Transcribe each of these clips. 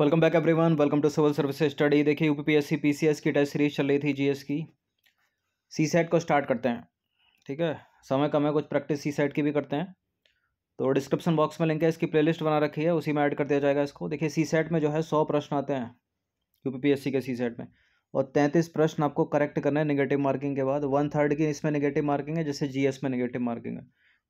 welcome back everyone welcome to civil service study देखिए UPPSC PCS की test series चल रही थी जीएस की सी सेट को स्टार्ट करते हैं ठीक है समय कम है कुछ प्रैक्टिस सी सेट की भी करते हैं तो डिस्क्रिप्शन बॉक्स में लिंक है इसकी प्लेलिस्ट बना रखी है उसी में ऐड कर दिया जाएगा इसको देखिए सी सेट में जो है सौ प्रश्न आते हैं यूपीपीएससी के सी सेट में और तैंतीस प्रश्न आपको करेक्ट करना है निगेटिव मार्किंग के बाद वन थर्ड की इसमें निगेटिव मार्किंग है जैसे जी में निगेटिव मार्किंग है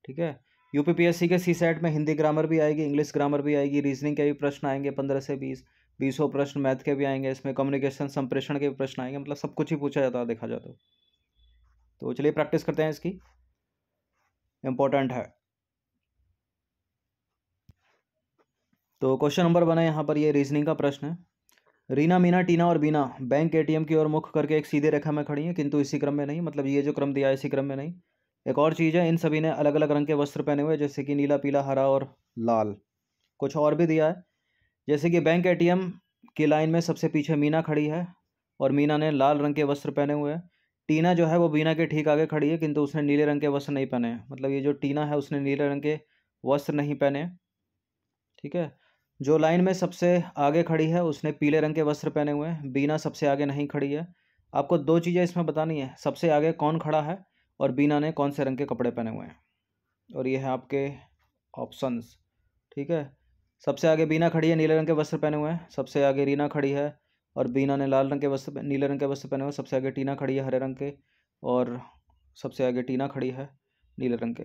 ठीक है यूपीपीएससी के सी सेट में हिंदी ग्रामर भी आएगी इंग्लिश ग्रामर भी आएगी रीजनिंग के भी प्रश्न आएंगे पंद्रह से बीस बीसों प्रश्न मैथ के भी आएंगे इसमें कम्युनिकेशन संप्रेषण के भी प्रश्न आएंगे मतलब सब कुछ ही पूछा जाता है देखा जाता तो तो चलिए प्रैक्टिस करते हैं इसकी इम्पोर्टेंट है तो क्वेश्चन नंबर वन है यहाँ पर ये रीजनिंग का प्रश्न है रीना मीना टीना और बीना बैंक एटीएम की ओर मुख करके एक सीधे रेखा में खड़ी है किंतु इसी क्रम में नहीं मतलब ये जो क्रम दिया है इसी क्रम में नहीं एक और चीज़ है इन सभी ने अलग अलग रंग के वस्त्र पहने हुए जैसे कि नीला पीला हरा और लाल कुछ और भी दिया है जैसे कि बैंक एटीएम की लाइन में सबसे पीछे मीना खड़ी है और मीना ने लाल रंग के वस्त्र पहने हुए हैं टीना जो है वो मीना के ठीक आगे खड़ी है किंतु उसने नीले रंग के वस्त्र नहीं पहने मतलब ये जो टीना है उसने नीले रंग के वस्त्र नहीं पहने ठीक है जो लाइन में सबसे आगे खड़ी है उसने पीले रंग के वस्त्र पहने हुए हैं बीना सबसे आगे नहीं खड़ी है आपको दो चीज़ें इसमें बतानी है सबसे आगे कौन खड़ा है और बीना ने कौन से रंग के कपड़े पहने हुए हैं और ये है आपके ऑप्शंस ठीक है सबसे आगे बीना खड़ी है नीले रंग के वस्त्र पहने हुए हैं सबसे आगे रीना खड़ी है और बीना ने लाल रंग के वस्त्र नीले रंग के वस्त्र पहने हुए सबसे आगे टीना खड़ी है हरे रंग के और सबसे आगे टीना खड़ी है नीले रंग के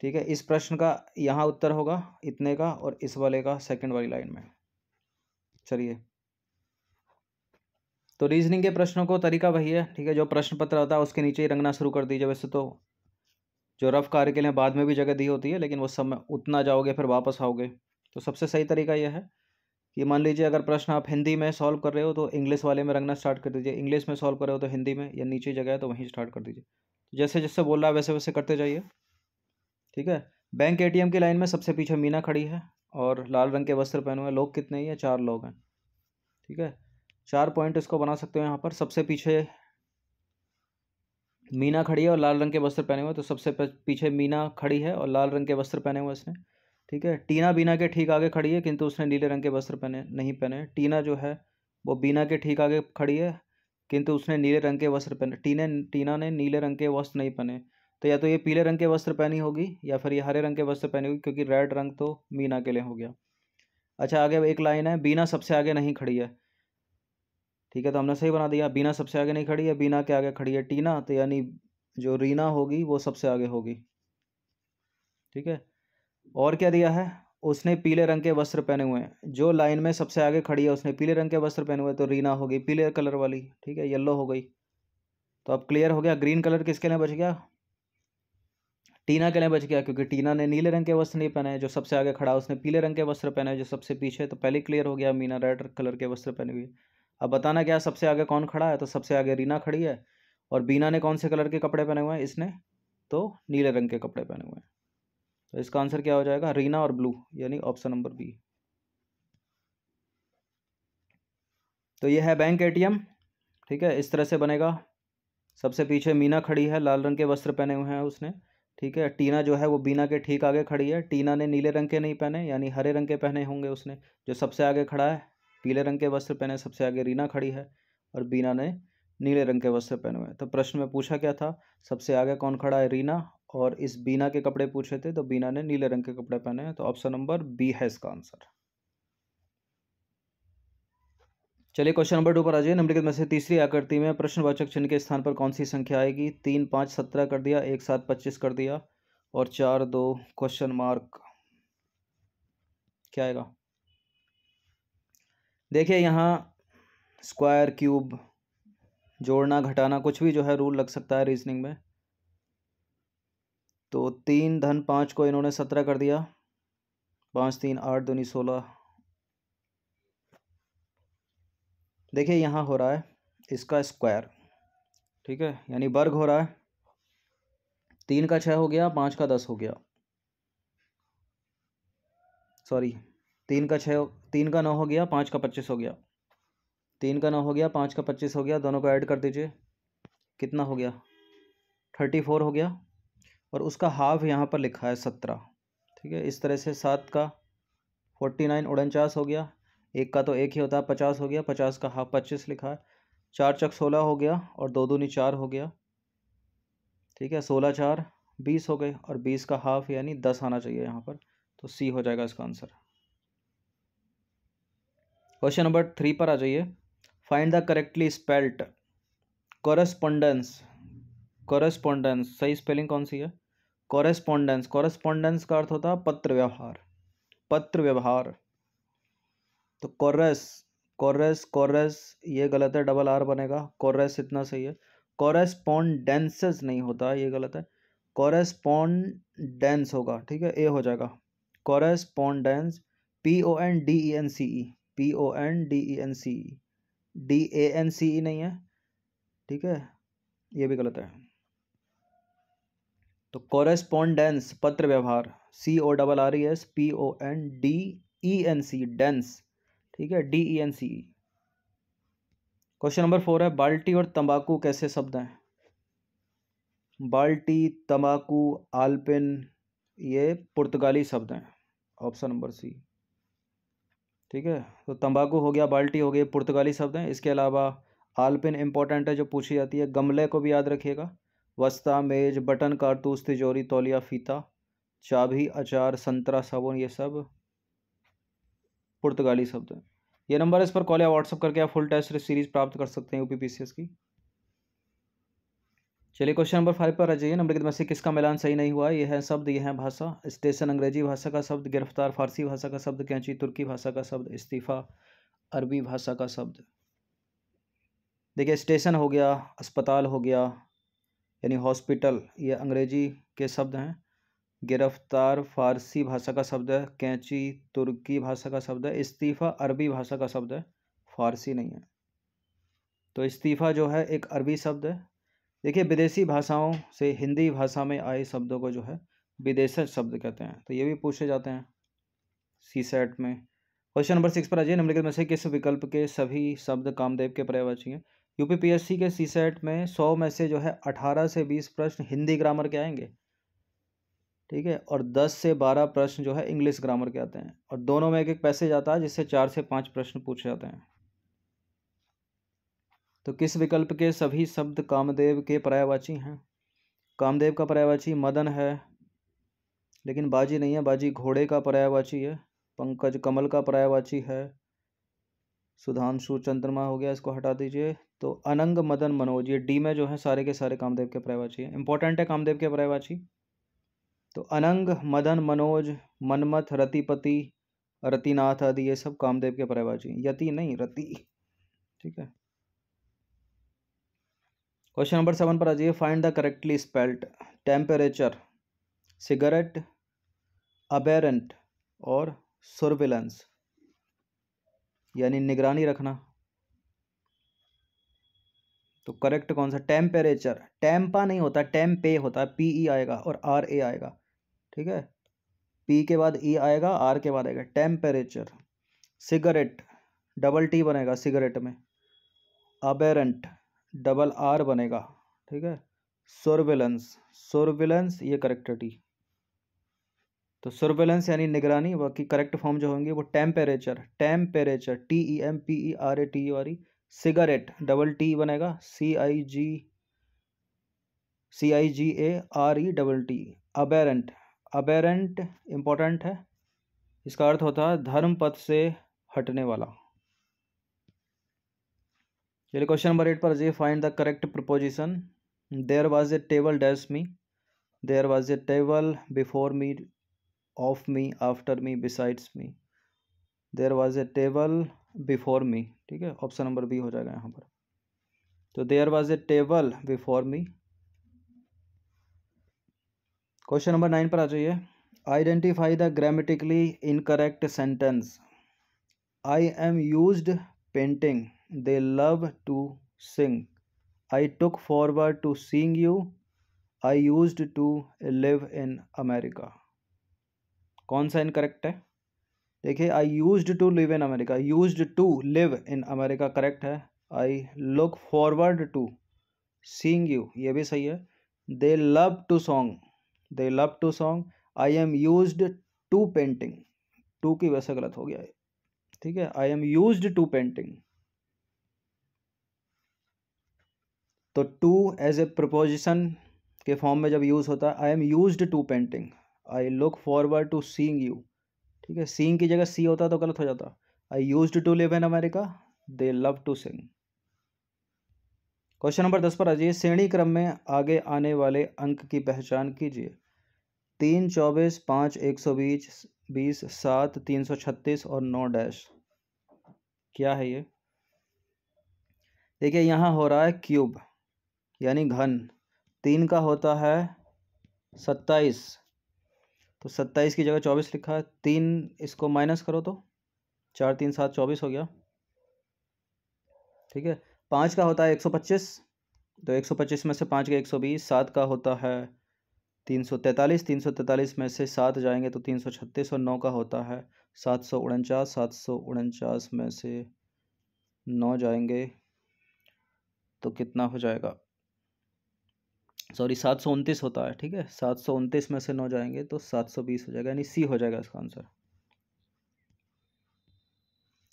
ठीक है इस प्रश्न का यहाँ उत्तर होगा इतने का और इस वाले का सेकंड वाली लाइन में चलिए तो रीजनिंग के प्रश्नों को तरीका वही है ठीक है जो प्रश्न पत्र होता है उसके नीचे ही रंगना शुरू कर दीजिए वैसे तो जो रफ कार्य के लिए बाद में भी जगह दी होती है लेकिन वो समय उतना जाओगे फिर वापस आओगे तो सबसे सही तरीका यह है कि मान लीजिए अगर प्रश्न आप हिंदी में सॉल्व कर रहे हो तो इंग्लिश वाले में रंगना स्टार्ट कर दीजिए इंग्लिश में सॉल्व कर रहे हो तो हिंदी में या नीचे जगह है तो वहीं स्टार्ट कर दीजिए जैसे जैसे बोल रहा है वैसे वैसे करते जाइए ठीक है बैंक ए की लाइन में सबसे पीछे मीना खड़ी है और लाल रंग के वस्त्र पहने हुए लोग कितने ही हैं चार लोग हैं ठीक है चार पॉइंट इसको बना सकते हो यहाँ पर सबसे पीछे मीना खड़ी है और लाल रंग के वस्त्र पहने हुए तो सबसे पीछे मीना खड़ी है और लाल रंग के वस्त्र पहने हुए इसने ठीक है टीना बीना के ठीक आगे खड़ी है किंतु उसने नीले रंग के वस्त्र पहने नहीं पहने टीना जो है वो बीना के ठीक आगे खड़ी है किंतु उसने नीले रंग के वस्त्र पहने टीने टीना ने नीले रंग के वस्त्र नहीं पहने तो या तो ये पीले रंग के वस्त्र पहनी होगी या फिर ये हरे रंग के वस्त्र पहनी होगी क्योंकि रेड रंग तो मीना के लिए हो गया अच्छा आगे एक लाइन है बीना सबसे आगे नहीं खड़ी है ठीक है तो हमने सही बना दिया बीना सबसे आगे नहीं खड़ी है बीना के आगे खड़ी है टीना तो यानी जो रीना होगी वो सबसे आगे होगी ठीक है और क्या दिया है उसने पीले रंग के वस्त्र पहने हुए हैं जो लाइन में सबसे आगे खड़ी है उसने पीले रंग के वस्त्र पहने हुए तो रीना हो गई पीले कलर वाली ठीक है येल्लो हो गई तो अब क्लियर हो गया ग्रीन कलर किसके लिए बच गया टीना के लिए बच गया क्योंकि टीना ने नीले रंग के वस्त्र नहीं पहने जो सबसे आगे खड़ा उसने पीले रंग के वस्त्र पहने जो सबसे पीछे तो पहले क्लियर हो गया मीना रेड कलर के वस्त्र पहने हुए अब बताना क्या सबसे आगे कौन खड़ा है तो सबसे आगे रीना खड़ी है और बीना ने कौन से कलर के कपड़े पहने हुए हैं इसने तो नीले रंग के कपड़े पहने हुए हैं तो इसका आंसर क्या हो जाएगा रीना और ब्लू यानी ऑप्शन नंबर बी तो ये है बैंक एटीएम ठीक है इस तरह से बनेगा सबसे पीछे मीना खड़ी है लाल रंग के वस्त्र पहने हुए हैं उसने ठीक है टीना जो है वो बीना के ठीक आगे खड़ी है टीना ने नीले रंग के नहीं पहने यानी हरे रंग के पहने होंगे उसने जो सबसे आगे खड़ा है पीले रंग के वस्त्र पहने सबसे आगे रीना खड़ी है और बीना ने नीले रंग के वस्त्र पहने हुए तो प्रश्न में पूछा क्या था सबसे आगे कौन खड़ा है रीना और इस बीना के कपड़े पूछे थे तो बीना ने नीले रंग के कपड़े पहने हैं तो ऑप्शन नंबर बी है इसका आंसर चलिए क्वेश्चन नंबर टू पर आ जाइए निम्नलिखित में से तीसरी आकृति में प्रश्नवाचक चिन्ह के स्थान पर कौन सी संख्या आएगी तीन पाँच सत्रह कर दिया एक सात पच्चीस कर दिया और चार दो क्वेश्चन मार्क क्या आएगा देखिए यहाँ स्क्वायर क्यूब जोड़ना घटाना कुछ भी जो है रूल लग सकता है रीजनिंग में तो तीन धन पाँच को इन्होंने सत्रह कर दिया पाँच तीन आठ दूनी सोलह देखिए यहाँ हो रहा है इसका स्क्वायर ठीक है यानी वर्ग हो रहा है तीन का छः हो गया पाँच का दस हो गया सॉरी तीन का छः तीन का नौ हो गया पाँच का पच्चीस हो गया तीन का नौ हो गया पाँच का पच्चीस हो गया दोनों को ऐड कर दीजिए कितना हो गया थर्टी फोर हो गया और उसका हाफ यहाँ पर लिखा है सत्रह ठीक है इस तरह से सात का फोर्टी नाइन उनचास हो गया एक का तो एक ही होता है पचास हो गया पचास का हाफ पच्चीस लिखा है चार चक सोलह हो गया और दो दूनी चार हो गया ठीक है सोलह चार बीस हो गए और बीस का हाफ यानी दस आना चाहिए यहाँ पर तो सी हो जाएगा इसका आंसर क्वेश्चन नंबर थ्री पर आ जाइए find the correctly spelt correspondence correspondence सही स्पेलिंग कौन सी है कॉरेस्पॉन्डेंस कॉरेस्पॉन्डेंस का अर्थ होता है पत्र व्यवहार पत्र व्यवहार तो कॉरेस कॉरेस कॉरेस ये गलत है डबल आर बनेगा कॉरेस इतना सही है कॉरेस्पॉन्डेंसेस नहीं होता ये गलत है कॉरेस्पॉन्डेंस होगा ठीक है ए हो जाएगा correspondence P O N D E N C E P O N D E N C D A N C E नहीं है ठीक है ये भी गलत है तो कॉरेस्पोंडेंस पत्र व्यवहार C O double R E S P O N D E N C dence ठीक है D E N C E question number four है बाल्टी और तंबाकू कैसे शब्द हैं बाल्टी तंबाकू आलपिन ये पुर्तगाली शब्द हैं ऑप्शन नंबर सी ठीक है तो तंबाकू हो गया बाल्टी हो गई पुर्तगाली शब्द हैं इसके अलावा आलपिन इंपॉर्टेंट है जो पूछी जाती है गमले को भी याद रखिएगा वस्ता मेज बटन कारतूस तिजोरी तौलिया फीता चाबी अचार संतरा साबुन ये सब पुर्तगाली शब्द हैं ये नंबर इस पर कॉल या व्हाट्सअप करके आप फुल टेस्ट सीरीज़ प्राप्त कर सकते हैं यू की चलिए क्वेश्चन नंबर फाइव पर आ जाइए नंबर में से किसका मिलान सही नहीं हुआ यह है शब्द यह है भाषा स्टेशन अंग्रेजी भाषा का शब्द गिरफ्तार फारसी भाषा का शब्द कैंची तुर्की भाषा का शब्द इस्तीफा अरबी भाषा का शब्द देखिए स्टेशन हो गया अस्पताल हो गया यानी हॉस्पिटल ये अंग्रेजी के शब्द हैं गिरफ्तार फारसी भाषा का शब्द है कैंची तुर्की भाषा का शब्द है इस्तीफ़ा अरबी भाषा का शब्द है फारसी नहीं है तो इस्तीफ़ा जो है एक अरबी शब्द है देखिए विदेशी भाषाओं से हिंदी भाषा में आए शब्दों को जो है विदेशज शब्द कहते हैं तो ये भी पूछे जाते हैं सी सेट में क्वेश्चन नंबर सिक्स पर आ जाइए निम्नलिखित में से किस विकल्प के सभी शब्द कामदेव के पर्यायवाची हैं यूपीपीएससी के सी सेट में सौ में से जो है अठारह से बीस प्रश्न हिंदी ग्रामर के आएंगे ठीक है और दस से बारह प्रश्न जो है इंग्लिश ग्रामर के आते हैं और दोनों में एक एक पैसेज आता है जिससे चार से पाँच प्रश्न पूछे जाते हैं तो किस विकल्प के सभी शब्द कामदेव के पर्यायवाची हैं कामदेव का पर्यायवाची मदन है लेकिन बाजी नहीं है बाजी घोड़े का पर्यायवाची है पंकज कमल का पर्यायवाची है सुधांशु चंद्रमा हो गया इसको हटा दीजिए तो अनंग मदन मनोज ये डी में जो है सारे के सारे कामदेव के पर्यायवाची है इंपॉर्टेंट है कामदेव के पर्यायवाची तो अनंग मदन मनोज मनमथ रतिपति रतिनाथ आदि ये सब कामदेव के पर्यायवाची यति नहीं रति ठीक है क्वेश्चन नंबर सेवन पर आ जाइए find the correctly spelt temperature cigarette aberrant और सर्विलेंस यानी निगरानी रखना तो करेक्ट कौन सा टेम्परेचर टेम्पा नहीं होता टेम पे होता है पी ई आएगा और आर ए आएगा ठीक है पी के बाद ई e आएगा आर के बाद आएगा टेम्परेचर सिगरेट डबल टी बनेगा सिगरेट में अबेरेंट डबल आर बनेगा ठीक है सर्वेलेंस सर्वेलेंस ये करेक्टिटी तो सर्वेलेंस यानी निगरानी बाकी करेक्ट फॉर्म जो होंगे वो temperature temperature T E M P E R A T R E cigarette double T बनेगा C I G C I G A R E double T aberrant aberrant important है इसका अर्थ होता है धर्म पथ से हटने वाला चलिए क्वेश्चन नंबर एट पर जी find the correct preposition there was a table dash me there was a table before me of me after me besides me there was a table before me ठीक है option number B हो जाएगा यहाँ पर तो there was a table before me question number nine पर आ जाइए identify the grammatically incorrect sentence I am used painting they love to sing I took forward to seeing you I use to live in America कौन सा incorrect है देखिए I use to live in America use to live in America correct है I look forward to seeing you ये भी सही है दे love to song they love to song I am use to painting to की वैसे गलत हो गया है ठीक है I am use to painting तो टू एज ए प्रपोजिशन के फॉर्म में जब यूज़ होता है I am use to painting I look forward to seeing you ठीक है सींग की जगह सी होता तो गलत हो जाता I use to live in America they love to sing question number दस पर आ जाइए श्रेणी क्रम में आगे आने वाले अंक की पहचान कीजिए तीन चौबीस पाँच एक सौ बीस बीस सात तीन सौ छत्तीस और नौ डैश क्या है ये देखिए यहाँ हो रहा है क्यूब यानी घन तीन का होता है सत्ताईस तो सत्ताईस की जगह चौबीस लिखा है तीन इसको माइनस करो तो चार तीन सात चौबीस हो गया ठीक है पाँच का होता है एक सौ पच्चीस तो एक सौ पच्चीस में से पाँच का एक सौ बीस सात का होता है तीन सौ तैंतालीस तीन सौ तैंतालीस में से सात जाएंगे तो तीन सौ छत्तीस और नौ का होता है सात सौ उनचास सात सौ उनचास में से नौ जाएंगे तो कितना हो जाएगा सॉरी सात सौ उनतीस होता है ठीक है सात सौ उनतीस में से नौ जाएंगे तो सात सौ बीस हो जाएगा यानी सी हो जाएगा इसका आंसर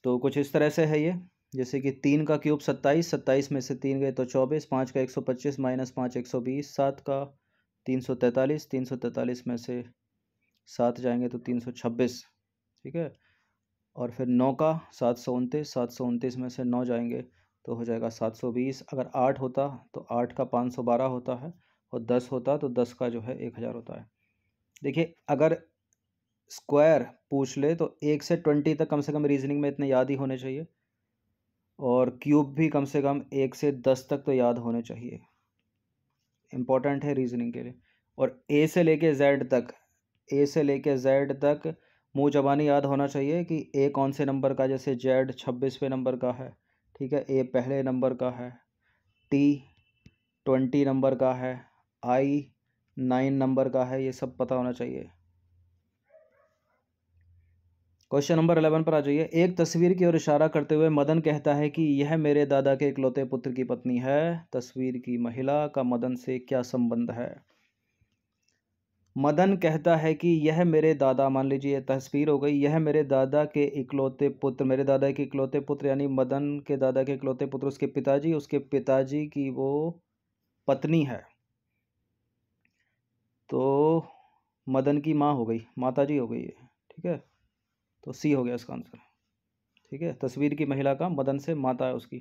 तो कुछ इस तरह से है ये जैसे कि तीन का क्यूब सत्ताईस सत्ताईस में से तीन गए तो चौबीस पाँच का एक सौ पच्चीस माइनस पाँच एक सौ बीस सात का तीन सौ तैंतालीस तीन सौ तैंतालीस में से सात जाएंगे तो तीन सौ छब्बीस ठीक है और फिर नौ का सात सौ उनतीस सात सौ उनतीस में से नौ जाएंगे तो हो जाएगा सात सौ बीस अगर आठ होता तो आठ का पाँच सौ बारह होता है और दस होता तो दस का जो है एक हज़ार होता है देखिए अगर स्क्वायर पूछ ले तो एक से ट्वेंटी तक कम से कम रीजनिंग में इतने याद ही होने चाहिए और क्यूब भी कम से कम एक से दस तक तो याद होने चाहिए इम्पॉर्टेंट है रीजनिंग के लिए और ए से लेके जेड तक ए से लेके जेड तक मुँह जबानी याद होना चाहिए कि ए कौन से नंबर का जैसे जेड छब्बीसवें नंबर का है ठीक है ए पहले नंबर का है टी ट्वेंटी नंबर का है आई नाइन नंबर का है ये सब पता होना चाहिए क्वेश्चन नंबर अलेवन पर आ जाइए एक तस्वीर की ओर इशारा करते हुए मदन कहता है कि यह मेरे दादा के इकलौते पुत्र की पत्नी है तस्वीर की महिला का मदन से क्या संबंध है मदन कहता है कि यह मेरे दादा मान लीजिए तस्वीर हो गई यह मेरे दादा के इकलौते पुत्र मेरे दादा के इकलौते पुत्र यानी मदन के दादा के इकलौते पुत्र उसके पिताजी उसके पिताजी की वो पत्नी है तो मदन की माँ हो गई माता जी हो गई है ठीक है तो सी हो गया इसका आंसर ठीक है तस्वीर की महिला का मदन से माता है उसकी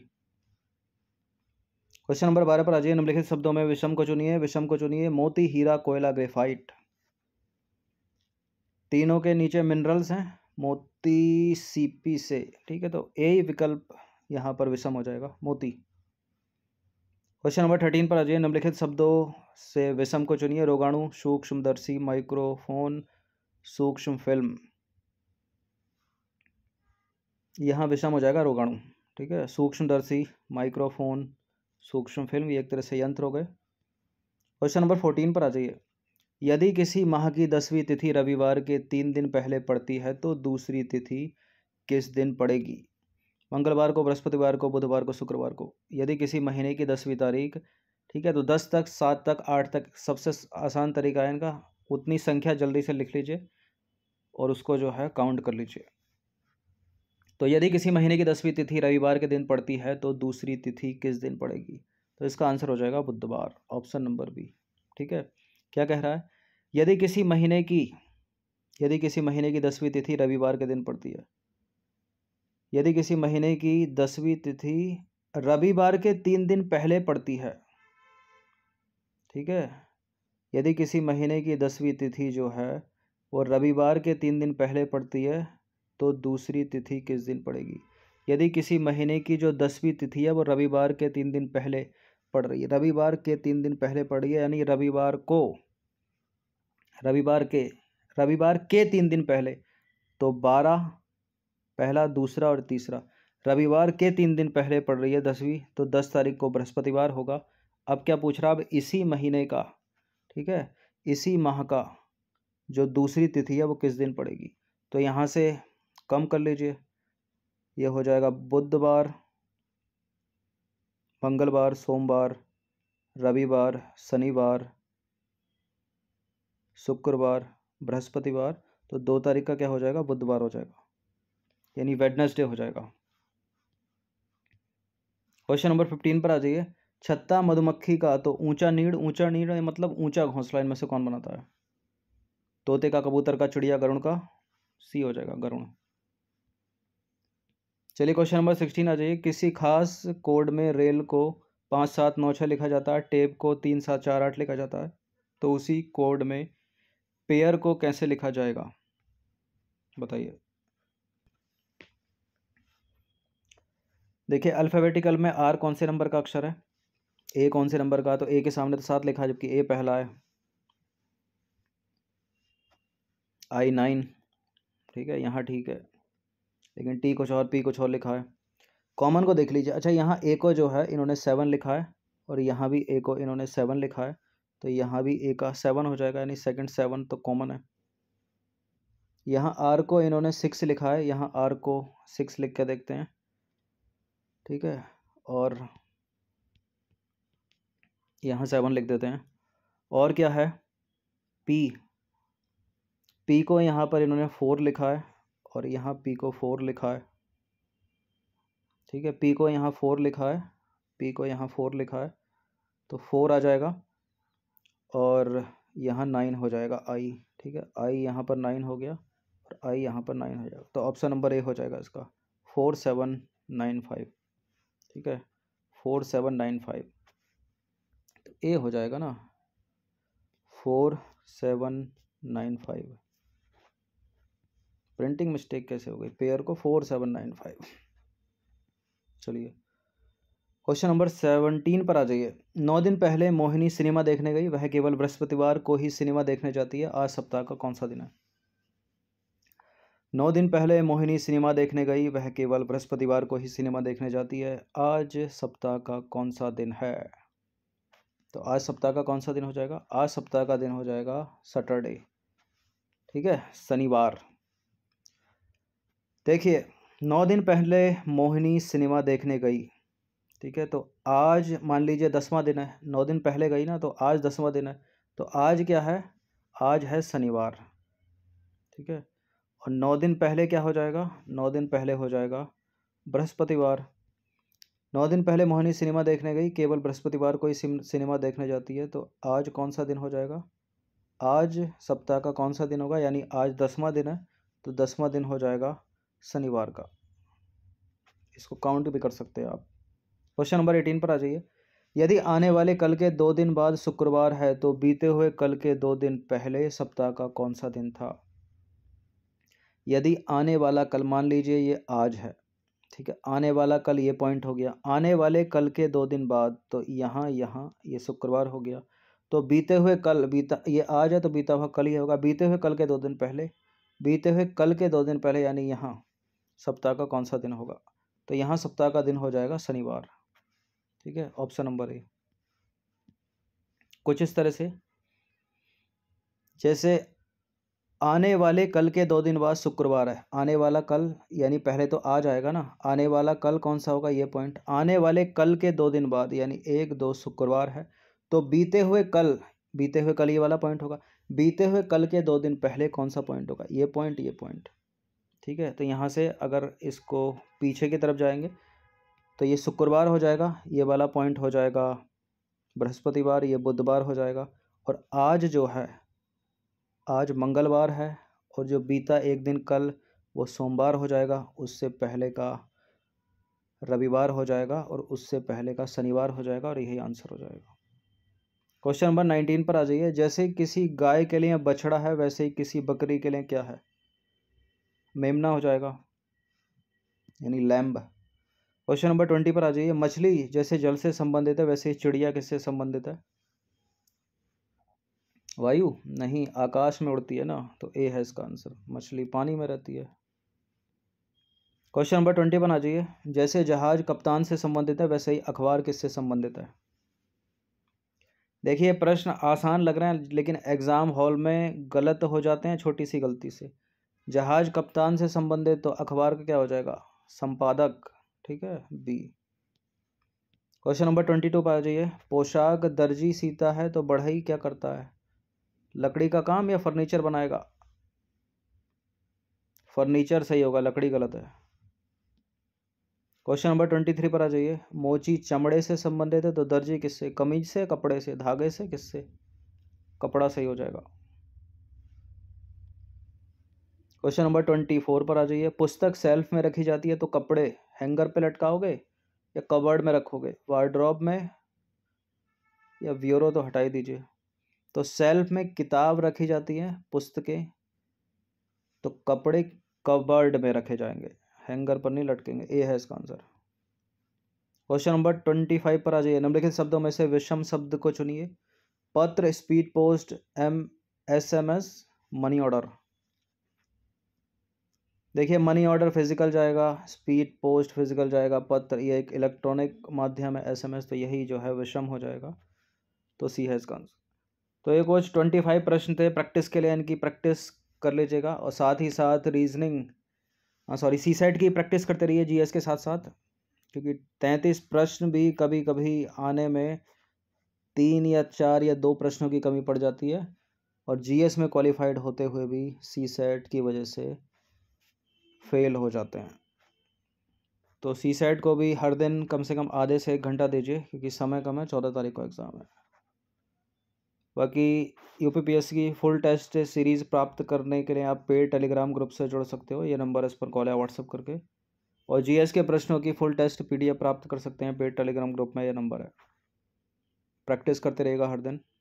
क्वेश्चन नंबर बारह पर अजय निम्नलिखित शब्दों में विषम को चुनिए विषम को चुनिए मोती हीरा कोयला ग्रेफाइट तीनों के नीचे मिनरल्स हैं मोती सीपी से ठीक है तो ए विकल्प यहाँ पर विषम हो जाएगा मोती क्वेश्चन नंबर थर्टीन पर आ जाइए निम्नलिखित शब्दों से विषम को चुनिए रोगाणु सूक्ष्मदर्शी माइक्रोफोन सूक्ष्म फिल्म यहाँ विषम हो जाएगा रोगाणु ठीक है सूक्ष्मदर्शी माइक्रोफोन सूक्ष्म फिल्म ये एक तरह से यंत्र हो गए क्वेश्चन नंबर फोर्टीन पर आ जाइए यदि किसी माह की दसवीं तिथि रविवार के तीन दिन पहले पड़ती है तो दूसरी तिथि किस दिन पड़ेगी मंगलवार को बृहस्पतिवार को बुधवार को शुक्रवार को यदि किसी महीने की दसवीं तारीख ठीक है तो दस तक सात तक आठ तक सबसे आसान तरीका है इनका उतनी संख्या जल्दी से लिख लीजिए और उसको जो है काउंट कर लीजिए तो यदि किसी महीने की दसवीं तिथि रविवार के दिन पड़ती है तो दूसरी तिथि किस दिन पड़ेगी तो इसका आंसर हो जाएगा बुधवार ऑप्शन नंबर बी ठीक है क्या कह रहा है यदि किसी महीने की यदि किसी महीने की दसवीं तिथि रविवार के दिन पड़ती है यदि किसी महीने की दसवीं तिथि रविवार के तीन दिन पहले पड़ती है ठीक है यदि किसी महीने की दसवीं तिथि जो है वो रविवार के तीन दिन पहले पड़ती है तो दूसरी तिथि किस दिन पड़ेगी यदि किसी महीने की जो दसवीं तिथि है वो रविवार के तीन दिन पहले पड़ रही है रविवार के तीन दिन पहले पड़ रही है यानी रविवार को रविवार के रविवार के तीन दिन पहले तो बारह पहला दूसरा और तीसरा रविवार के तीन दिन पहले पड़ रही है दसवीं तो दस तारीख को बृहस्पतिवार होगा अब क्या पूछ रहा अब इसी महीने का ठीक है इसी माह का जो दूसरी तिथि है वो किस दिन पड़ेगी तो यहाँ से कम कर लीजिए यह हो जाएगा बुधवार मंगलवार सोमवार रविवार शनिवार शुक्रवार बृहस्पतिवार तो दो तारीख का क्या हो जाएगा बुधवार हो जाएगा यानी वेडनेसडे हो जाएगा क्वेश्चन नंबर फिफ्टीन पर आ जाइए छत्ता मधुमक्खी का तो ऊंचा नीड़ ऊंचा नीड़ मतलब ऊंचा घोंसला इनमें से कौन बनाता है तोते का कबूतर का चिड़िया गरुण का सी हो जाएगा गरुण चलिए क्वेश्चन नंबर सिक्सटीन आ जाइए किसी खास कोड में रेल को पाँच सात नौ छः लिखा जाता है टेप को तीन सात चार आठ लिखा जाता है तो उसी कोड में पेयर को कैसे लिखा जाएगा बताइए देखिए अल्फ़ाबेटिकल में आर कौन से नंबर का अक्षर है ए कौन से नंबर का तो ए के सामने तो सात लिखा है जबकि ए पहला है आई नाइन ठीक है यहाँ ठीक है लेकिन टी कुछ और पी कुछ और लिखा है कॉमन को देख लीजिए अच्छा यहाँ ए को जो है इन्होंने सेवन लिखा है और यहाँ भी ए को इन्होंने सेवन लिखा है तो यहाँ भी ए का सेवन हो जाएगा यानी सेकंड सेवन तो कॉमन है यहाँ आर को इन्होंने सिक्स लिखा है यहाँ आर को सिक्स लिख के देखते हैं ठीक है और यहाँ सेवन लिख देते हैं और क्या है पी पी को यहाँ पर इन्होंने फोर लिखा है और यहाँ पी को फोर लिखा है ठीक है पी को यहाँ फोर लिखा है पी को यहाँ फोर लिखा है तो फोर आ जाएगा और यहाँ नाइन हो जाएगा आई ठीक है आई यहाँ पर नाइन हो गया और आई यहाँ पर नाइन हो जाएगा तो ऑप्शन नंबर ए हो जाएगा इसका फोर सेवन नाइन फाइव ठीक है फोर सेवन नाइन फाइव तो ए हो जाएगा ना four seven nine five printing mistake कैसे हो गई पेयर को फोर सेवन नाइन फाइव चलिए क्वेश्चन नंबर सेवनटीन पर आ जाइए नौ दिन पहले मोहिनी सिनेमा देखने गई वह केवल बृहस्पतिवार को ही सिनेमा देखने जाती है आज सप्ताह का कौन सा दिन है नौ दिन पहले मोहिनी सिनेमा देखने गई वह केवल बृहस्पतिवार को ही सिनेमा देखने जाती है आज सप्ताह का कौन सा दिन है तो आज सप्ताह का कौन सा दिन हो जाएगा आज सप्ताह का दिन हो जाएगा सैटरडे ठीक है शनिवार देखिए नौ दिन पहले मोहिनी सिनेमा देखने गई ठीक है तो आज मान लीजिए दसवां दिन है नौ दिन पहले गई ना तो आज दसवां दिन है तो आज क्या है आज है शनिवार ठीक है और नौ दिन पहले क्या हो जाएगा नौ दिन पहले हो जाएगा बृहस्पतिवार नौ दिन पहले मोहिनी सिनेमा देखने गई केवल बृहस्पतिवार को ही सिनेमा देखने जाती है तो आज कौन सा दिन हो जाएगा आज सप्ताह का कौन सा दिन होगा यानी आज दसवां दिन है तो दसवां दिन हो जाएगा शनिवार का इसको काउंट भी कर सकते हैं आप क्वेश्चन नंबर एटीन पर आ जाइए यदि आने वाले कल के दो दिन बाद शुक्रवार है तो बीते हुए कल के दो दिन पहले सप्ताह का कौन सा दिन था यदि आने वाला कल मान लीजिए ये आज है ठीक है आने वाला कल ये पॉइंट हो गया आने वाले कल के दो दिन बाद तो यहाँ यहाँ ये शुक्रवार हो गया तो बीते हुए कल बीता ये आज है तो बीता हुआ कल ही होगा बीते हुए कल के दो दिन पहले बीते हुए कल के दो दिन पहले यानी यहाँ सप्ताह का कौन सा दिन होगा तो यहाँ सप्ताह का दिन हो जाएगा शनिवार ठीक है ऑप्शन नंबर ए कुछ इस तरह से जैसे आने वाले कल के दो दिन बाद शुक्रवार है आने वाला कल यानी पहले तो आज आएगा ना आने वाला कल कौन सा होगा ये पॉइंट आने वाले कल के दो दिन बाद यानी एक दो शुक्रवार है तो बीते हुए कल बीते हुए कल ये वाला पॉइंट होगा बीते हुए कल के दो दिन पहले कौन सा पॉइंट होगा ये पॉइंट ये पॉइंट ठीक है तो यहाँ से अगर इसको पीछे की तरफ जाएंगे तो ये शुक्रवार हो जाएगा ये वाला पॉइंट हो जाएगा बृहस्पतिवार ये बुधवार हो जाएगा और आज जो है आज मंगलवार है और जो बीता एक दिन कल वो सोमवार हो जाएगा उससे पहले का रविवार हो जाएगा और उससे पहले का शनिवार हो जाएगा और यही आंसर हो जाएगा क्वेश्चन नंबर नाइनटीन पर आ जाइए जैसे किसी गाय के लिए बछड़ा है वैसे ही किसी बकरी के लिए क्या है मेमना हो जाएगा यानी लैम्ब क्वेश्चन नंबर ट्वेंटी पर आ जाइए मछली जैसे जल से संबंधित है वैसे ही चिड़िया किससे संबंधित है वायु नहीं आकाश में उड़ती है ना तो ए है इसका आंसर मछली पानी में रहती है क्वेश्चन नंबर ट्वेंटी वन आ जाइए जैसे जहाज कप्तान से संबंधित है वैसे ही अखबार किससे संबंधित है देखिए प्रश्न आसान लग रहे हैं लेकिन एग्ज़ाम हॉल में गलत हो जाते हैं छोटी सी गलती से जहाज कप्तान से संबंधित तो अखबार का क्या हो जाएगा संपादक ठीक है B question number twenty two पर आ जाइए पोशाक दर्जी सीता है तो बढ़ई क्या करता है लकड़ी का काम या फर्नीचर बनाएगा फर्नीचर सही होगा लकड़ी गलत है क्वेश्चन नंबर ट्वेंटी थ्री पर आ जाइए मोची चमड़े से संबंधित है तो दर्जी किससे कमीज से कपड़े से धागे से किससे कपड़ा सही हो जाएगा क्वेश्चन नंबर ट्वेंटी फोर पर आ जाइए पुस्तक सेल्फ में रखी जाती है तो कपड़े हैंगर पे लटकाओगे या कवर्ड में रखोगे वार्ड्रॉप में या ब्यूरो तो हटाई दीजिए तो सेल्फ में किताब रखी जाती है पुस्तकें तो कपड़े कबर्ड में रखे जाएंगे हैंगर पर नहीं लटकेंगे ए है इसका answer question number twenty five पर आ जाइए निम्नलिखित शब्दों में से विषम शब्द को चुनिए पत्र speed post M S M S money order देखिए मनी ऑर्डर फिजिकल जाएगा स्पीड पोस्ट फिजिकल जाएगा पत्र ये एक इलेक्ट्रॉनिक माध्यम है एसएमएस तो यही जो है विषम हो जाएगा तो सी है इसका आंसर तो ये कुछ ट्वेंटी फाइव प्रश्न थे प्रैक्टिस के लिए इनकी प्रैक्टिस कर लीजिएगा और साथ ही साथ रीजनिंग सॉरी सी सेट की प्रैक्टिस करते रहिए जीएस के साथ साथ क्योंकि तैंतीस प्रश्न भी कभी कभी आने में तीन या चार या दो प्रश्नों की कमी पड़ जाती है और जीएस में क्वालिफाइड होते हुए भी सी सेट की वजह से फेल हो जाते हैं तो सी सेट को भी हर दिन कम से कम आधे से एक घंटा दीजिए क्योंकि समय कम है चौदह तारीख को एग्ज़ाम है बाकी यू पी पी एस की फुल टेस्ट सीरीज़ प्राप्त करने के लिए आप पेड टेलीग्राम ग्रुप से जुड़ सकते हो ये नंबर इस पर कॉल है व्हाट्सअप करके और जीएस के प्रश्नों की फुल टेस्ट पीडीएफ प्राप्त कर सकते हैं पेड टेलीग्राम ग्रुप में यह नंबर है प्रैक्टिस करते रहेगा हर दिन